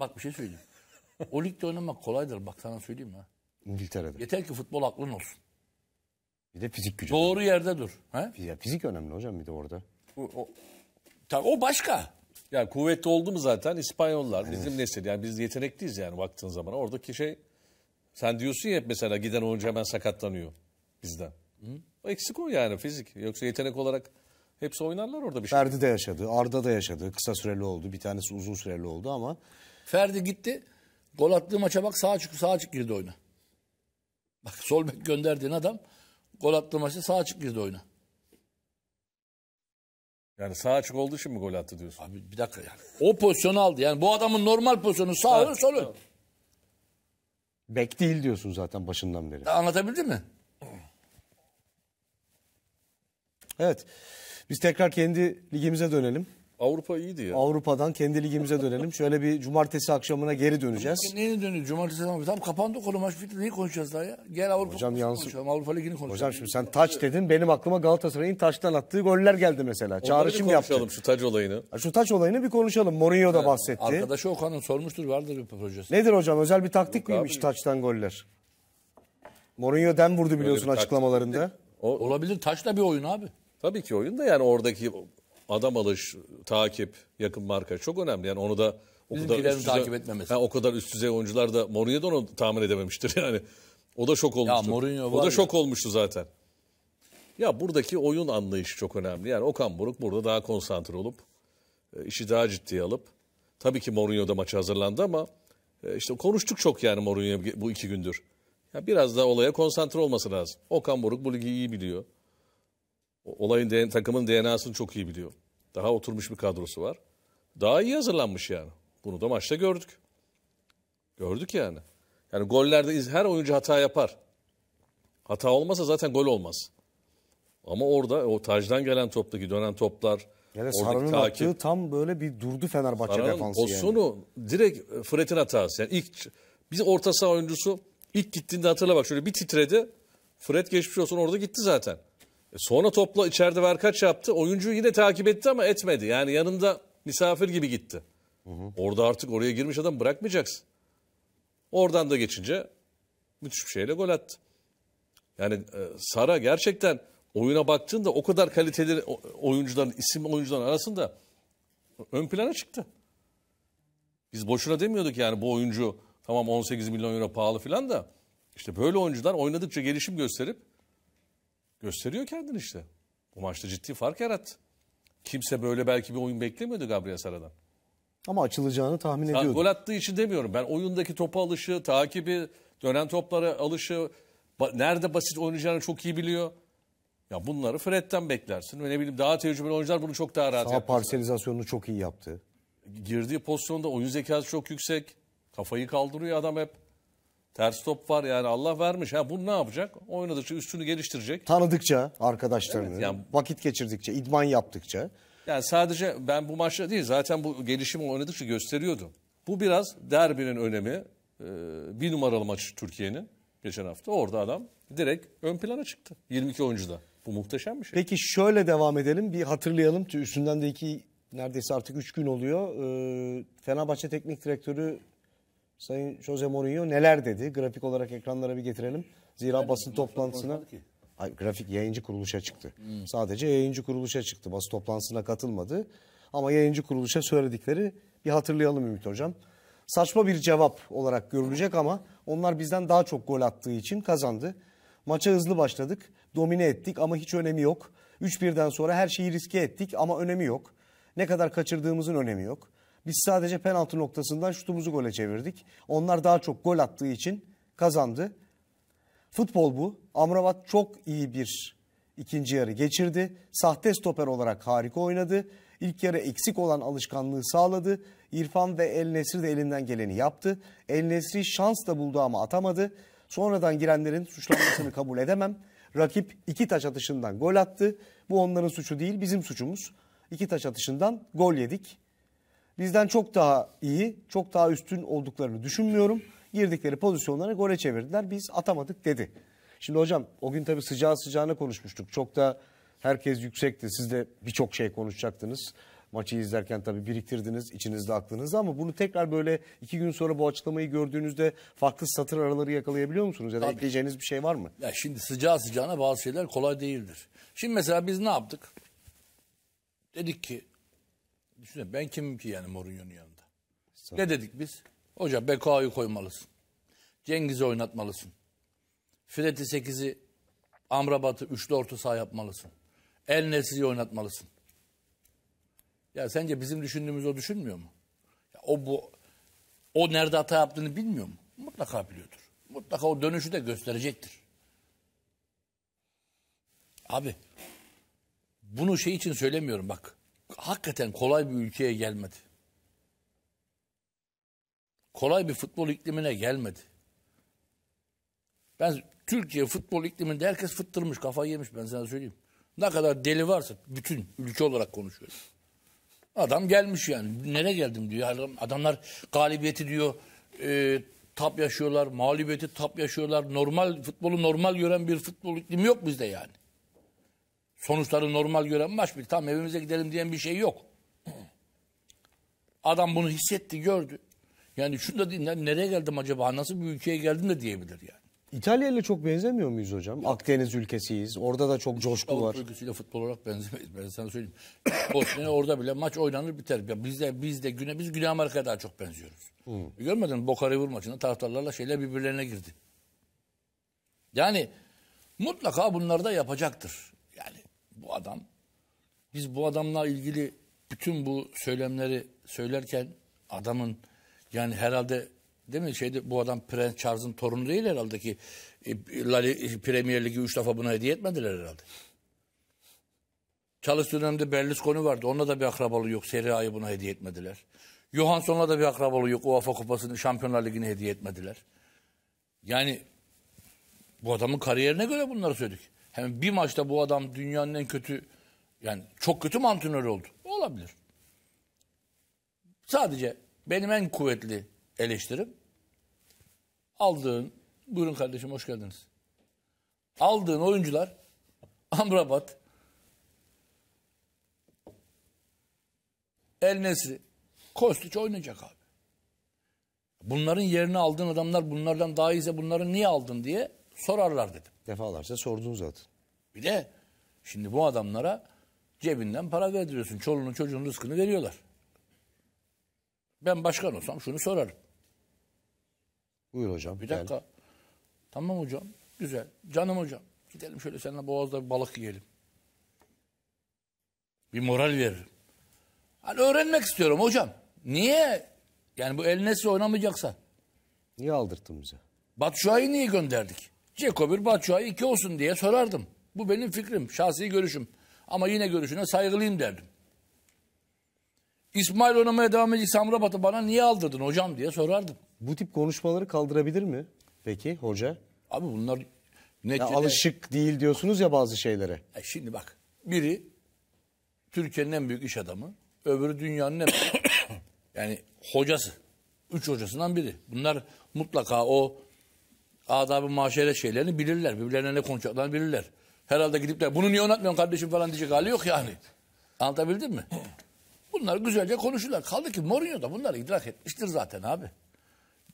Bak bir şey söyleyeyim. o ligde oynamak kolaydır bak sana söyleyeyim ha. İngiltere'de. Yeter ki futbol aklın olsun. Bir de fizik gücü. Doğru yerde dur. Ha? Ya fizik önemli hocam bir de orada. O, o, o başka. Ya kuvvetli oldu mu zaten İspanyollar evet. bizim nesil. Yani biz yetenekliyiz yani baktığın zaman. Oradaki şey sen diyorsun ya hep mesela giden oyuncu hemen sakatlanıyor bizden. Hı? O eksik o yani fizik. Yoksa yetenek olarak hepsi oynarlar orada bir şey. Ferdi de yaşadı, Arda da yaşadı. Kısa süreli oldu, bir tanesi uzun süreli oldu ama Ferdi gitti. Gol attığı maça bak sağ çık sağ çık girdi oyuna. Bak sol bek gönderdiğin adam gol attığı maçta sağ çık girdi oyuna. Yani sağ açık olduğu için mi gol attı diyorsun? Abi bir dakika yani. O pozisyonu aldı. Yani bu adamın normal pozisyonu sağ ön sol ön. Bek değil diyorsun zaten başından beri. Anlatabildim mi? Evet. Biz tekrar kendi ligimize dönelim. Avrupa iyiydi ya. Avrupa'dan kendi ligimize dönelim. Şöyle bir cumartesi akşamına geri döneceğiz. Neye dönüyor? Cumartesi akşamı. Tam kapandı konu maç bitti. Neyi konuşacağız daha ya? Gel Avrupa Hocam yansı. konuşalım. Avrupa Ligi'ni konuşalım. Hocam şimdi sen taç dedin. Benim aklıma Galatasaray'ın taçtan attığı goller geldi mesela. Çağrışım yaptı. konuşalım şu taç olayını. Şu taç olayını bir konuşalım. Mourinho da bahsetti. Arkadaşı Okan'ın sormuştur. Vardır bir projesi. Nedir hocam? Özel bir taktik miymiş taçtan goller? Mourinho dem vurdu biliyorsun taktik. açıklamalarında. Olabilir. Taş da bir oyun abi. Tabii ki oyun da yani oradaki adam alış, takip, yakın marka çok önemli. Yani onu da o kadar üst düzey, takip etmemesi. Yani o kadar üst düzey oyuncular da Mourinho da onu tahmin edememiştir yani. O da şok olmuştu. Ya Mourinho o da ya. şok olmuştu zaten. Ya buradaki oyun anlayışı çok önemli. Yani Okan Buruk burada daha konsantre olup e, işi daha ciddiye alıp tabii ki Mourinho da maça hazırlandı ama e, işte konuştuk çok yani Mourinho bu iki gündür. Ya biraz daha olaya konsantre olması lazım. Okan Buruk bu ligi iyi biliyor olayın takımın DNA'sını çok iyi biliyor. Daha oturmuş bir kadrosu var. Daha iyi hazırlanmış yani. Bunu da maçta gördük. Gördük yani. Yani gollerde her oyuncu hata yapar. Hata olmasa zaten gol olmaz. Ama orada o tajdan gelen toptaki dönen toplar, yani Sarı'nın attığı tam böyle bir durdu Fenerbahçe Sarı'nın defansı yani. direkt Fred'in hatası. Yani ilk biz orta saha oyuncusu ilk gittiğinde hatırla bak şöyle bir titredi. Fred geçmiş olsun orada gitti zaten. E, sonra topla içeride Verkaç yaptı. Oyuncuyu yine takip etti ama etmedi. Yani yanında misafir gibi gitti. Hı hı. Orada artık oraya girmiş adam bırakmayacaksın. Oradan da geçince müthiş bir şeyle gol attı. Yani e, Sara gerçekten oyuna baktığında o kadar kaliteli oyuncuların, isim oyuncuların arasında ön plana çıktı. Biz boşuna demiyorduk yani bu oyuncu tamam 18 milyon euro pahalı filan da işte böyle oyuncular oynadıkça gelişim gösterip gösteriyor kendini işte. Bu maçta ciddi fark yarattı. Kimse böyle belki bir oyun beklemiyordu Gabriel Sara'dan. Ama açılacağını tahmin Sa ediyordum. Gol attığı için demiyorum. Ben oyundaki topa alışı, takibi, dönen toplara alışı, nerede basit oynayacağını çok iyi biliyor. Ya bunları Fred'den beklersin. Ve ne bileyim daha tecrübeli oyuncular bunu çok daha rahat Sağ yapmışlar. parselizasyonunu çok iyi yaptı. Girdiği pozisyonda oyun zekası çok yüksek. Kafayı kaldırıyor adam hep. Ters top var yani Allah vermiş. Ha bunu ne yapacak? Oynadıkça üstünü geliştirecek. Tanıdıkça arkadaşlarını, evet, yani, vakit geçirdikçe, idman yaptıkça. Yani sadece ben bu maçta değil zaten bu gelişimi oynadıkça gösteriyordu. Bu biraz derbinin önemi. E, bir numaralı maç Türkiye'nin geçen hafta. Orada adam direkt ön plana çıktı. 22 oyuncuda. Bu muhteşem bir şey. Peki şöyle devam edelim. Bir hatırlayalım. Üstünden de iki neredeyse artık üç gün oluyor. Ee, Fenerbahçe Teknik Direktörü Sayın Jose Mourinho neler dedi? Grafik olarak ekranlara bir getirelim. Zira yani basın şey toplantısına Hayır, grafik yayıncı kuruluşa çıktı. Hmm. Sadece yayıncı kuruluşa çıktı. Basın toplantısına katılmadı. Ama yayıncı kuruluşa söyledikleri bir hatırlayalım Ümit Hocam. Saçma bir cevap olarak görülecek ama onlar bizden daha çok gol attığı için kazandı. Maça hızlı başladık, domine ettik ama hiç önemi yok. 3-1'den sonra her şeyi riske ettik ama önemi yok. Ne kadar kaçırdığımızın önemi yok. Biz sadece penaltı noktasından şutumuzu gole çevirdik. Onlar daha çok gol attığı için kazandı. Futbol bu. Amrabat çok iyi bir ikinci yarı geçirdi. Sahte stoper olarak harika oynadı. İlk yarı eksik olan alışkanlığı sağladı. İrfan ve El Nesri de elinden geleni yaptı. El Nesri şans da buldu ama atamadı. Sonradan girenlerin suçlanmasını kabul edemem. Rakip iki taç atışından gol attı. Bu onların suçu değil bizim suçumuz. İki taç atışından gol yedik bizden çok daha iyi, çok daha üstün olduklarını düşünmüyorum. Girdikleri pozisyonları gole çevirdiler. Biz atamadık dedi. Şimdi hocam o gün tabii sıcağı sıcağına konuşmuştuk. Çok da herkes yüksekti. Siz de birçok şey konuşacaktınız. Maçı izlerken tabii biriktirdiniz içinizde aklınızda ama bunu tekrar böyle iki gün sonra bu açıklamayı gördüğünüzde farklı satır araları yakalayabiliyor musunuz? Ya da ekleyeceğiniz bir şey var mı? Ya şimdi sıcağı sıcağına bazı şeyler kolay değildir. Şimdi mesela biz ne yaptık? Dedik ki düşünsene ben kimim ki yani Mourinho'nun yanında? Ne dedik biz? Hocam Bekao'yu koymalısın. Cengiz'i oynatmalısın. Fred'i 8'i Amrabat'ı üçlü orta saha yapmalısın. El Nesri'yi oynatmalısın. Ya sence bizim düşündüğümüz o düşünmüyor mu? Ya o bu o nerede hata yaptığını bilmiyor mu? Mutlaka biliyordur. Mutlaka o dönüşü de gösterecektir. Abi bunu şey için söylemiyorum bak hakikaten kolay bir ülkeye gelmedi. Kolay bir futbol iklimine gelmedi. Ben Türkiye futbol ikliminde herkes fıttırmış, kafa yemiş ben sana söyleyeyim. Ne kadar deli varsa bütün ülke olarak konuşuyoruz. Adam gelmiş yani. Nereye geldim diyor. adamlar galibiyeti diyor e, tap yaşıyorlar. Mağlubiyeti tap yaşıyorlar. Normal futbolu normal gören bir futbol iklimi yok bizde yani sonuçları normal gören maç bir tam evimize gidelim diyen bir şey yok. Adam bunu hissetti gördü. Yani şunu da dinle nereye geldim acaba nasıl bir ülkeye geldim de diyebilir yani. İtalya ile çok benzemiyor muyuz hocam? Yok. Akdeniz ülkesiyiz. Orada da çok coşku var. Avrupa ülkesiyle futbol olarak benzemeyiz. Ben sana söyleyeyim. Bosna orada bile maç oynanır biter. Ya biz de biz de güne biz Güney Amerika'ya daha çok benziyoruz. Hmm. Görmedin mi? Boca River maçında taraftarlarla şeyler birbirlerine girdi. Yani mutlaka bunlar da yapacaktır bu adam. Biz bu adamla ilgili bütün bu söylemleri söylerken adamın yani herhalde değil mi şeyde bu adam Prens Charles'ın torunu değil herhalde ki e, e Premier Ligi 3 defa buna hediye etmediler herhalde. Charles dönemde Berlusconi vardı. Onunla da bir akrabalığı yok. Serie A'yı buna hediye etmediler. Johansson'la da bir akrabalığı yok. UEFA Kupası'nı Şampiyonlar Ligi'ni hediye etmediler. Yani bu adamın kariyerine göre bunları söyledik. Hem bir maçta bu adam dünyanın en kötü yani çok kötü antrenörü oldu. Olabilir. Sadece benim en kuvvetli eleştirim aldığın buyurun kardeşim hoş geldiniz. Aldığın oyuncular Amrabat El Nesri Kostiç oynayacak abi. Bunların yerini aldığın adamlar bunlardan daha iyiyse bunları niye aldın diye sorarlar dedim. Defalarca sordunuz zaten. Bir de şimdi bu adamlara cebinden para verdiriyorsun. Çoluğunun çocuğunun rızkını veriyorlar. Ben başkan olsam şunu sorarım. Buyur hocam. Bir dakika. Gel. Tamam hocam. Güzel. Canım hocam. Gidelim şöyle seninle boğazda bir balık yiyelim. Bir moral veririm. Hani öğrenmek istiyorum hocam. Niye? Yani bu el nesli oynamayacaksa. Niye aldırttın bize? Batu Şua'yı niye gönderdik? Ceko bir Batshuayi iki olsun diye sorardım. Bu benim fikrim, şahsi görüşüm. Ama yine görüşüne saygılıyım derdim. İsmail oynamaya devam edecek Samrabat'ı bana niye aldırdın hocam diye sorardım. Bu tip konuşmaları kaldırabilir mi peki hoca? Abi bunlar... Neticede... alışık değil diyorsunuz ya bazı şeylere. E şimdi bak biri Türkiye'nin en büyük iş adamı. Öbürü dünyanın en büyük yani hocası. Üç hocasından biri. Bunlar mutlaka o adabı maşere şeylerini bilirler. Birbirlerine ne konuşacaklarını bilirler. Herhalde gidip de bunu niye anlatmıyorsun kardeşim falan diyecek hali yok yani. Anlatabildim mi? Bunlar güzelce konuşurlar. Kaldı ki Mourinho da bunları idrak etmiştir zaten abi.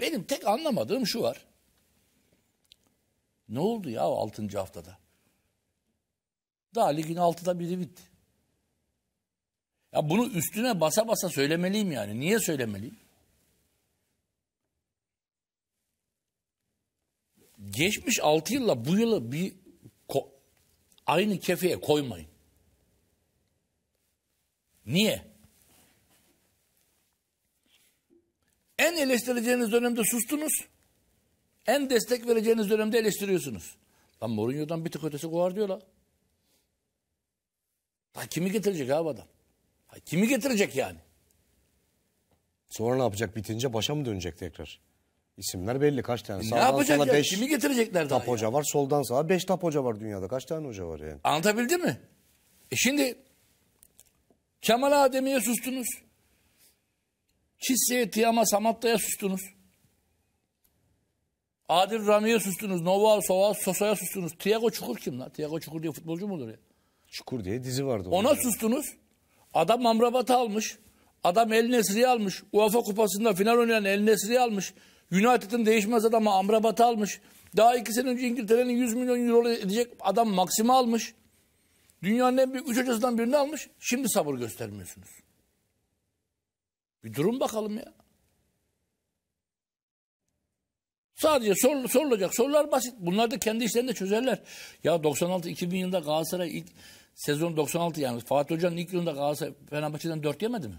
Benim tek anlamadığım şu var. Ne oldu ya o 6. haftada? Daha ligin 6'da biri bitti. Ya bunu üstüne basa basa söylemeliyim yani. Niye söylemeliyim? geçmiş 6 yılla bu yılı bir aynı kefeye koymayın. Niye? En eleştireceğiniz dönemde sustunuz. En destek vereceğiniz dönemde eleştiriyorsunuz. Lan Mourinho'dan bir tık ötesi kovar diyorlar. la. Ha, kimi getirecek abi adam? Ha, kimi getirecek yani? Sonra ne yapacak? Bitince başa mı dönecek tekrar? İsimler belli kaç tane. E ne Sağdan yapacak sola ya? Beş Kimi getirecekler daha? tap hoca var. Soldan sağa beş tap hoca var dünyada. Kaç tane hoca var yani? Anlatabildim mi? E şimdi Kemal Adem'iye sustunuz. Çise'ye, Tiyama, Samatta'ya sustunuz. Adil Rami'ye sustunuz. Nova, Sova, Sosa'ya sustunuz. Tiago Çukur kim lan? Tiago Çukur diye futbolcu mu olur ya? Çukur diye dizi vardı. Ona yani. sustunuz. Adam Amrabat'ı almış. Adam El Nesri'yi almış. UEFA kupasında final oynayan El Nesri'yi almış. United'ın değişmez adamı Amrabat almış. Daha iki sene önce İngiltere'nin 100 milyon euro edecek adam Maxim'i almış. Dünyanın en büyük üç hocasından birini almış. Şimdi sabır göstermiyorsunuz. Bir durum bakalım ya. Sadece sor, sorulacak sorular basit. Bunlar da kendi de çözerler. Ya 96-2000 yılında Galatasaray ilk sezon 96 yani Fatih Hoca'nın ilk yılında Galatasaray Fenerbahçe'den 4 yemedi mi?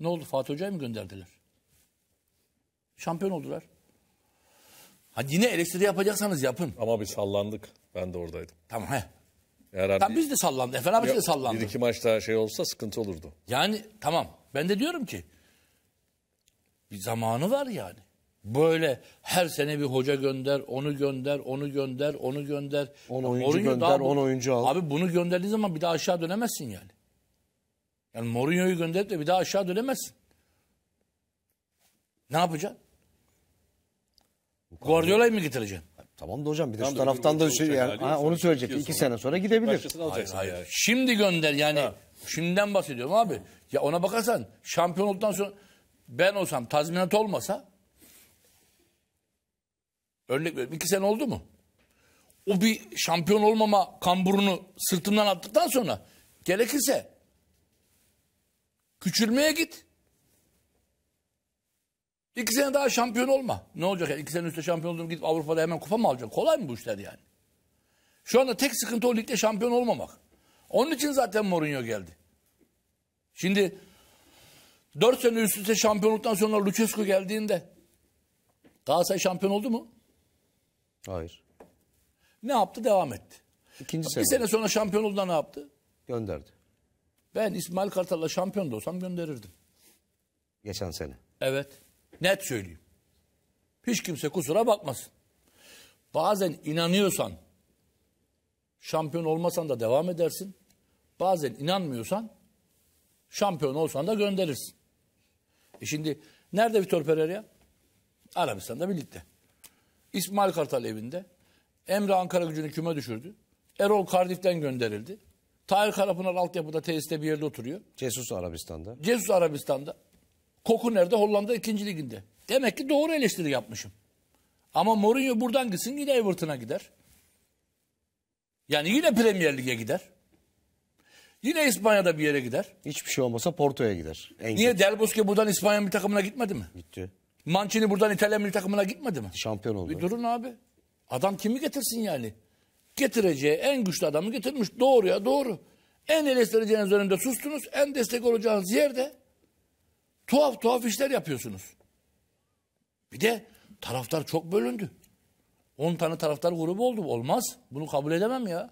Ne oldu Fatih Hoca'yı mı gönderdiler? Şampiyon oldular. Ha yine eleştiri yapacaksanız yapın. Ama biz sallandık. Ben de oradaydım. Tamam he. Herhalde tamam biz de sallandık. Fenerbahçe de sallandı. Bir iki maç daha şey olsa sıkıntı olurdu. Yani tamam. Ben de diyorum ki bir zamanı var yani. Böyle her sene bir hoca gönder, onu gönder, onu gönder, onu gönder. 10 oyuncu Mourinho gönder, 10 oyuncu al. Abi bunu gönderdiğin zaman bir daha aşağı dönemezsin yani. Yani Mourinho'yu gönderip de bir daha aşağı dönemezsin. Ne yapacaksın? Guardiola'yı mı getireceksin? Tamam da hocam bir de tamam şu taraftan da şey yani, ha, onu söyleyecek. İki, sene sonra gidebilir. Hayır, hayır. Şimdi gönder yani. Ha. Şimdiden bahsediyorum abi. Ya ona bakarsan olduktan sonra ben olsam tazminat olmasa örnek veriyorum iki sene oldu mu? O bir şampiyon olmama kamburunu sırtından attıktan sonra gerekirse küçülmeye git. İki sene daha şampiyon olma. Ne olacak ya? İki sene üstte şampiyon oldun gidip Avrupa'da hemen kupa mı alacaksın? Kolay mı bu işler yani? Şu anda tek sıkıntı o ligde şampiyon olmamak. Onun için zaten Mourinho geldi. Şimdi dört sene üst üste şampiyonluktan sonra Lucescu geldiğinde Galatasaray şampiyon oldu mu? Hayır. Ne yaptı? Devam etti. İkinci sene. Bir sene sonra şampiyon oldu ne yaptı? Gönderdi. Ben İsmail Kartal'la şampiyon da olsam gönderirdim. Geçen sene. Evet. Net söyleyeyim. Hiç kimse kusura bakmasın. Bazen inanıyorsan şampiyon olmasan da devam edersin. Bazen inanmıyorsan şampiyon olsan da gönderirsin. E şimdi nerede Vitor Pereira? Arabistan'da birlikte. İsmail Kartal evinde. Emre Ankara gücünü küme düşürdü. Erol Cardiff'ten gönderildi. Tahir Karapınar altyapıda tesiste bir yerde oturuyor. Cesus Arabistan'da. Cesus Arabistan'da. Koku nerede? Hollanda 2. liginde. Demek ki doğru eleştiri yapmışım. Ama Mourinho buradan gitsin yine Everton'a gider. Yani yine Premier Lig'e gider. Yine İspanya'da bir yere gider. Hiçbir şey olmasa Porto'ya gider. En Niye Del Bosque buradan İspanya bir takımına gitmedi mi? Gitti. Mancini buradan İtalya bir takımına gitmedi mi? Şampiyon oldu. Bir durun abi. Adam kimi getirsin yani? Getireceği en güçlü adamı getirmiş. Doğruya doğru. En eleştireceğiniz önünde sustunuz. En destek olacağınız yerde tuhaf tuhaf işler yapıyorsunuz. Bir de taraftar çok bölündü. 10 tane taraftar grubu oldu. Olmaz. Bunu kabul edemem ya.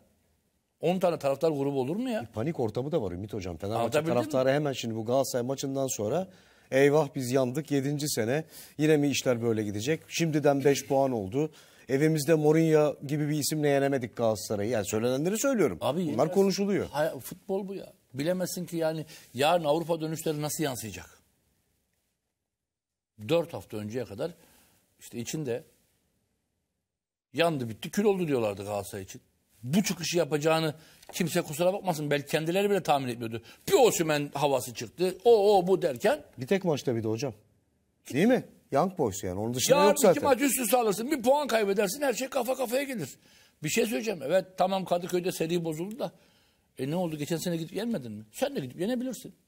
10 tane taraftar grubu olur mu ya? Bir panik ortamı da var Ümit Hocam. Fenerbahçe taraftarı mi? hemen şimdi bu Galatasaray maçından sonra eyvah biz yandık 7. sene yine mi işler böyle gidecek? Şimdiden 5 puan oldu. Evimizde Mourinho gibi bir isimle yenemedik Galatasaray'ı. Yani söylenenleri söylüyorum. Abi, Bunlar konuşuluyor. Hayır, futbol bu ya. Bilemezsin ki yani yarın Avrupa dönüşleri nasıl yansıyacak? 4 hafta önceye kadar işte içinde yandı bitti kül oldu diyorlardı Galatasaray için. Bu çıkışı yapacağını kimse kusura bakmasın belki kendileri bile tahmin etmiyordu. Bir Osimhen havası çıktı. O o bu derken. Bir tek maçta bir de hocam. Değil mi? Young Boys yani onun dışında Yarın yok zaten. Yarın iki maç üst üste alırsın bir puan kaybedersin her şey kafa kafaya gelir. Bir şey söyleyeceğim. Evet tamam Kadıköy'de seri bozuldu da. E ne oldu geçen sene gidip yenmedin mi? Sen de gidip yenebilirsin.